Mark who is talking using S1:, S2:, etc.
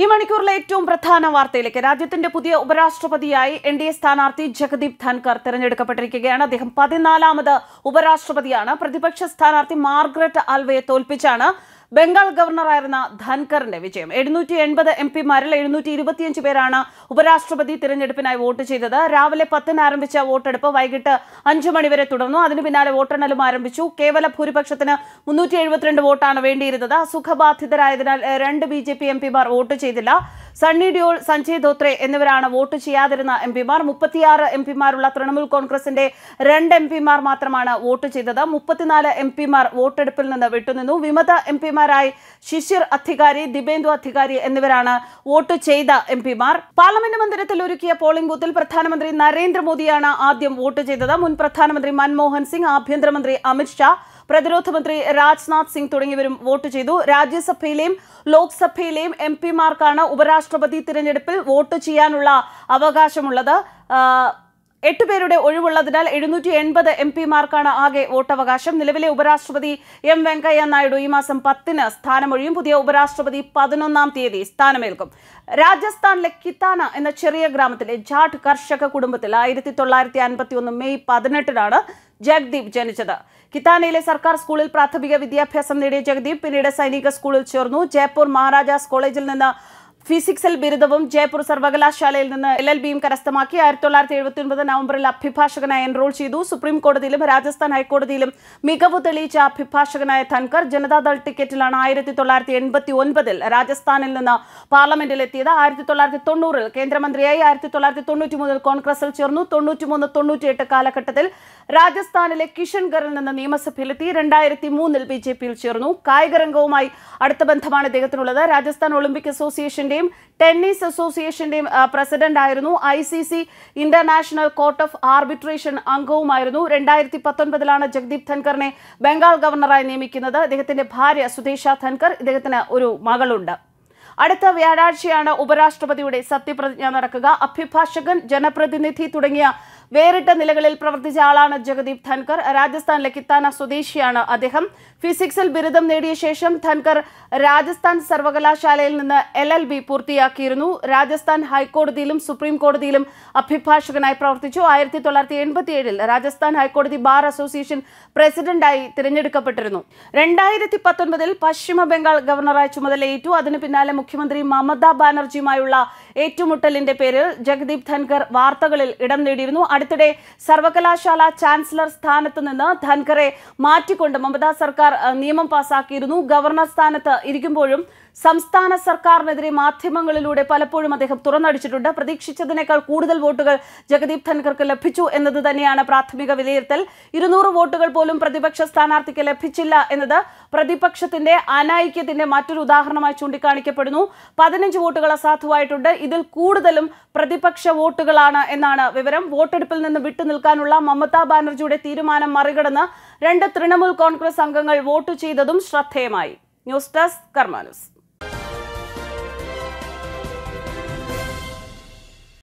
S1: ഈ മണിക്കൂറിലെ ഏറ്റവും പ്രധാന വാർത്തയിലേക്ക് രാജ്യത്തിന്റെ പുതിയ ഉപരാഷ്ട്രപതിയായി എൻ ഡി എ സ്ഥാനാർത്ഥി ജഗദീപ് ധൻകർ തിരഞ്ഞെടുക്കപ്പെട്ടിരിക്കുകയാണ് അദ്ദേഹം പതിനാലാമത് ഉപരാഷ്ട്രപതിയാണ് പ്രതിപക്ഷ സ്ഥാനാർത്ഥി മാർഗ്രറ്റ് ആൽവയെ തോൽപ്പിച്ചാണ് ബംഗാൾ ഗവർണറായിരുന്ന ധൻഖറിന്റെ വിജയം എഴുന്നൂറ്റി എൺപത് എം പിമാരിൽ എഴുന്നൂറ്റി ഇരുപത്തിയഞ്ച് പേരാണ് ഉപരാഷ്ട്രപതി തിരഞ്ഞെടുപ്പിനായി വോട്ട് ചെയ്തത് രാവിലെ പത്തിന് ആരംഭിച്ച വോട്ടെടുപ്പ് വൈകിട്ട് അഞ്ചു മണിവരെ തുടർന്നു അതിനു പിന്നാലെ വോട്ടെണ്ണലും ആരംഭിച്ചു കേവല ഭൂരിപക്ഷത്തിന് മുന്നൂറ്റി എഴുപത്തിരണ്ട് വോട്ടാണ് വേണ്ടിയിരുന്നത് സുഖബാധിതരായതിനാൽ രണ്ട് ബി ജെ പി എം പിമാർ വോട്ട് ചെയ്തില്ല സണ്ണി ഡിയോൾ സഞ്ജയ് ധോത്രെ എന്നിവരാണ് വോട്ട് ചെയ്യാതിരുന്ന എം പിമാർ മുപ്പത്തിയാറ് എം പിമാരുള്ള തൃണമൂൽ കോൺഗ്രസിന്റെ രണ്ട് എം പിമാർ മാത്രമാണ് വോട്ട് ചെയ്തത് മുപ്പത്തിനാല് എം പിമാർ വോട്ടെടുപ്പിൽ നിന്ന് വിട്ടുനിന്നു വിമത എം പിമാർ എംപിമാരായി ശിശിർ അധികാരി ദിബേന്ദു അധികാരി എന്നിവരാണ് വോട്ട് ചെയ്ത എംപിമാർ പാർലമെന്റ് മന്ദിരത്തിൽ ഒരുക്കിയ പോളിംഗ് ബൂത്തിൽ പ്രധാനമന്ത്രി നരേന്ദ്രമോദിയാണ് ആദ്യം വോട്ട് ചെയ്തത് മുൻ പ്രധാനമന്ത്രി മൻമോഹൻ സിംഗ് ആഭ്യന്തരമന്ത്രി അമിത്ഷാ പ്രതിരോധമന്ത്രി രാജ്നാഥ് സിംഗ് തുടങ്ങിയവരും വോട്ട് ചെയ്തു രാജ്യസഭയിലെയും ലോക്സഭയിലെയും എം പിമാർക്കാണ് ഉപരാഷ്ട്രപതി തിരഞ്ഞെടുപ്പിൽ വോട്ട് ചെയ്യാനുള്ള അവകാശമുള്ളത് എട്ട് പേരുടെ ഒഴിവുള്ളതിനാൽ എഴുന്നൂറ്റി എൺപത് എം പിമാർക്കാണ് ആകെ വോട്ടവകാശം നിലവിലെ ഉപരാഷ്ട്രപതി എം വെങ്കയ്യ നായിഡു ഈ മാസം പത്തിന് സ്ഥാനമൊഴിയും പുതിയ ഉപരാഷ്ട്രപതി പതിനൊന്നാം തീയതി സ്ഥാനമേൽക്കും രാജസ്ഥാനിലെ കിത്താന എന്ന ചെറിയ ഗ്രാമത്തിലെ ജാട്ട് കർഷക കുടുംബത്തിൽ ആയിരത്തി തൊള്ളായിരത്തി അൻപത്തി ഒന്ന് മെയ് പതിനെട്ടിനാണ് ജഗ്ദീപ് ജനിച്ചത് കിത്താനയിലെ സർക്കാർ സ്കൂളിൽ പ്രാഥമിക വിദ്യാഭ്യാസം നേടിയ ജഗ്ദീപ് പിന്നീട് സൈനിക സ്കൂളിൽ ചേർന്നു ജയ്പൂർ മഹാരാജാസ് കോളേജിൽ നിന്ന് ഫിസിക്സിൽ ബിരുദവും ജയ്പൂർ സർവകലാശാലയിൽ നിന്ന് എൽ എൽ ബിയും കരസ്ഥമാക്കി ആയിരത്തി തൊള്ളായിരത്തി എഴുപത്തി ഒൻപത് നവംബറിൽ അഭിഭാഷകനായി എൻറോൾ ചെയ്തു സുപ്രീം കോടതിയിലും രാജസ്ഥാൻ ഹൈക്കോടതിയിലും മികവ് തെളിയിച്ച അഭിഭാഷകനായ ധൻകർ ജനതാദൾ ടിക്കറ്റിലാണ് ആയിരത്തി തൊള്ളായിരത്തി എൺപത്തി ഒൻപതിൽ രാജസ്ഥാനിൽ നിന്ന് പാർലമെന്റിൽ എത്തിയത് ആയിരത്തി തൊള്ളായിരത്തി തൊണ്ണൂറിൽ കേന്ദ്രമന്ത്രിയായി ആയിരത്തി തൊള്ളായിരത്തി തൊണ്ണൂറ്റി മൂന്നിൽ കോൺഗ്രസിൽ ചേർന്നു തൊണ്ണൂറ്റി മൂന്ന് തൊണ്ണൂറ്റിയെട്ട് കാലഘട്ടത്തിൽ രാജസ്ഥാനിലെ കിഷൻഗറിൽ നിന്ന് നിയമസഭയിലെത്തി രണ്ടായിരത്തി മൂന്നിൽ ബി ജെ പിയിൽ ചേർന്നു കായികരംഗവുമായി അടുത്ത ബന്ധമാണ് ഇദ്ദേഹത്തിനുള്ളത് രാജസ്ഥാൻ ഒളിമ്പിക് അസോസിയേഷൻ അസോസിയേഷന്റെയും ടെന്നീസ് അസോസിയേഷന്റെയും പ്രസിഡന്റ് ആയിരുന്നു I C C international court of arbitration അംഗവുമായിരുന്നു രണ്ടായിരത്തി പത്തൊൻപതിലാണ് ജഗ്ദീപ് ധൻഖറിനെ ബംഗാൾ ഗവർണറായി നിയമിക്കുന്നത് ഇദ്ദേഹത്തിന്റെ ഭാര്യ സുദേശ ധൻഖർ ഇദ്ദേഹത്തിന് ഒരു മകളുണ്ട് അടുത്ത വ്യാഴാഴ്ചയാണ് ഉപരാഷ്ട്രപതിയുടെ സത്യപ്രതിജ്ഞ നടക്കുക അഭിഭാഷകൻ ജനപ്രതിനിധി തുടങ്ങിയ വേറിട്ട നിലകളിൽ പ്രവർത്തിച്ച ആളാണ് ജഗദീപ് ധൻകർ രാജസ്ഥാനിലെ കിത്താന സ്വദേശിയാണ് അദ്ദേഹം ഫിസിക്സിൽ ബിരുദം നേടിയ ശേഷം ധൻകർ രാജസ്ഥാൻ സർവകലാശാലയിൽ നിന്ന് എൽ എൽ ബി പൂർത്തിയാക്കിയിരുന്നു രാജസ്ഥാൻ ഹൈക്കോടതിയിലും സുപ്രീം കോടതിയിലും അഭിഭാഷകനായി പ്രവർത്തിച്ചു ആയിരത്തി തൊള്ളായിരത്തി എൺപത്തിയേഴിൽ രാജസ്ഥാൻ ഹൈക്കോടതി ബാർ അസോസിയേഷൻ പ്രസിഡന്റായി തിരഞ്ഞെടുക്കപ്പെട്ടിരുന്നു രണ്ടായിരത്തി പത്തൊൻപതിൽ പശ്ചിമ ബംഗാൾ ഗവർണറായി ചുമതലയേറ്റു അതിനു പിന്നാലെ മുഖ്യമന്ത്രി മമതാ ബാനർജിയുമായുള്ള ഏറ്റുമുട്ടലിന്റെ പേരിൽ ജഗദീപ് ധൻകർ വാർത്തകളിൽ ഇടം നേടിയിരുന്നു അടുത്തിടെ സർവകലാശാല ചാൻസലർ സ്ഥാനത്ത് നിന്ന് ധൻഖറെ മാറ്റിക്കൊണ്ട് മമതാ സർക്കാർ നിയമം പാസാക്കിയിരുന്നു ഗവർണർ സ്ഥാനത്ത് ഇരിക്കുമ്പോഴും സംസ്ഥാന സർക്കാരിനെതിരെ മാധ്യമങ്ങളിലൂടെ പലപ്പോഴും അദ്ദേഹം തുറന്നടിച്ചിട്ടുണ്ട് പ്രതീക്ഷിച്ചതിനേക്കാൾ കൂടുതൽ വോട്ടുകൾ ജഗദീപ് ധൻഖർക്ക് ലഭിച്ചു എന്നത് തന്നെയാണ് പ്രാഥമിക വിലയിരുത്തൽ ഇരുന്നൂറ് വോട്ടുകൾ പോലും പ്രതിപക്ഷ സ്ഥാനാർത്ഥിക്ക് ലഭിച്ചില്ല എന്നത് പ്രതിപക്ഷത്തിന്റെ അനൈക്യത്തിന്റെ മറ്റൊരു ഉദാഹരണമായി ചൂണ്ടിക്കാണിക്കപ്പെടുന്നു പതിനഞ്ച് വോട്ടുകൾ അസാധുവായിട്ടുണ്ട് ഇതിൽ കൂടുതലും പ്രതിപക്ഷ വോട്ടുകളാണ് എന്നാണ് വിവരം വോട്ടെടുപ്പിൽ നിന്ന് വിട്ടുനിൽക്കാനുള്ള മമതാ ബാനർജിയുടെ തീരുമാനം മറികടന്ന് രണ്ട് തൃണമൂൽ കോൺഗ്രസ് അംഗങ്ങൾ വോട്ട് ചെയ്തതും ശ്രദ്ധേയമായി ന്യൂസ് ഡെസ്ക് കർമാനുസ്